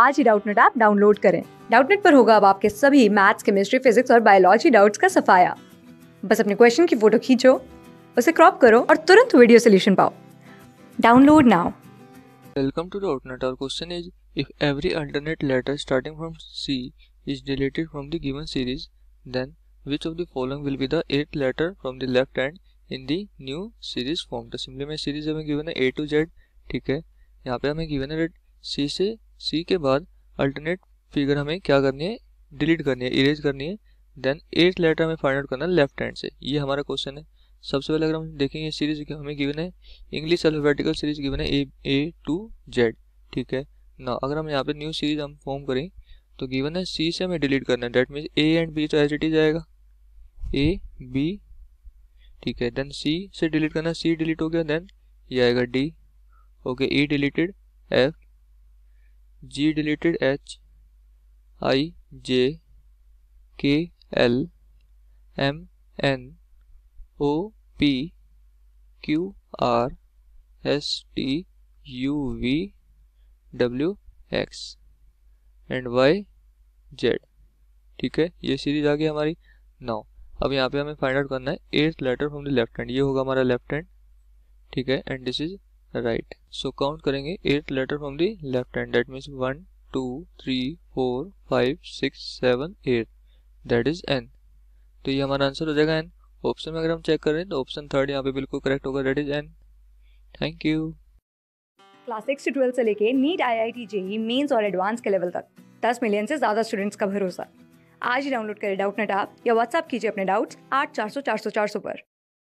आज ही Doubtnut app download करें डाउटनेट पर होगा अब आपके सभी मैथ्स केमिस्ट्री फिजिक्स और बायोलॉजी डाउट्स का सफाया बस अपने क्वेश्चन की फोटो खींचो उसे क्रॉप करो और तुरंत वीडियो सोल्यूशन पाओ download now welcome to Doubtnut और question is if every alternate letter starting from C is deleted from the given series then which of the following will be the eight letter from the left hand in the new series form तो simply में series हमें given है A to Z ठीक है यहाँ पे हमें given है सी से सी के बाद अल्टरनेट फिगर हमें क्या करनी है डिलीट करनी है इरेज करनी है देन एट लेटर हमें फाइंड आउट करना है लेफ्ट हैंड से ये हमारा क्वेश्चन है सबसे पहले अगर हम देखेंगे सीरीज हमें गिवन है इंग्लिश अल्फाबेटिकल सीरीज गिवन है ए ए टू जेड ठीक है ना अगर हम यहाँ पे न्यू सीरीज हम फॉर्म करें तो गिवन है सी से हमें डिलीट करना है that means A and B तो एच इज जाएगा ए बी ठीक है देन सी से डिलीट करना सी डिलीट हो गया देन ये आएगा D okay E deleted F G deleted H I J K L M N O P Q R S T U V W X and Y Z ठीक है ये series आ गई हमारी now अब यहाँ पे हमें फाइंड आउट करना है eighth letter from the left hand ये होगा हमारा लेफ्ट हैंड ठीक है and this is right so count करेंगे eight letter from the left hand that means one two three four five six seven eight that is N तो ये हमारा answer हो जाएगा एन ऑप्शन में अगर हम चेक करें तो ऑप्शन थर्ड यहाँ पे बिल्कुल करेक्ट होगा that is N thank you class six से ट्वेल्थ से लेके NEET I I T JEE mains और एडवांस के लेवल तक दस मिलियन से ज़्यादा स्टूडेंट्स का भरोसा आज ही डाउनलोड करें डाउट नेट आप या व्हाट्सअप कीजिए अपने डाउट्स आठ चार सौ चार सौ चार सौ पर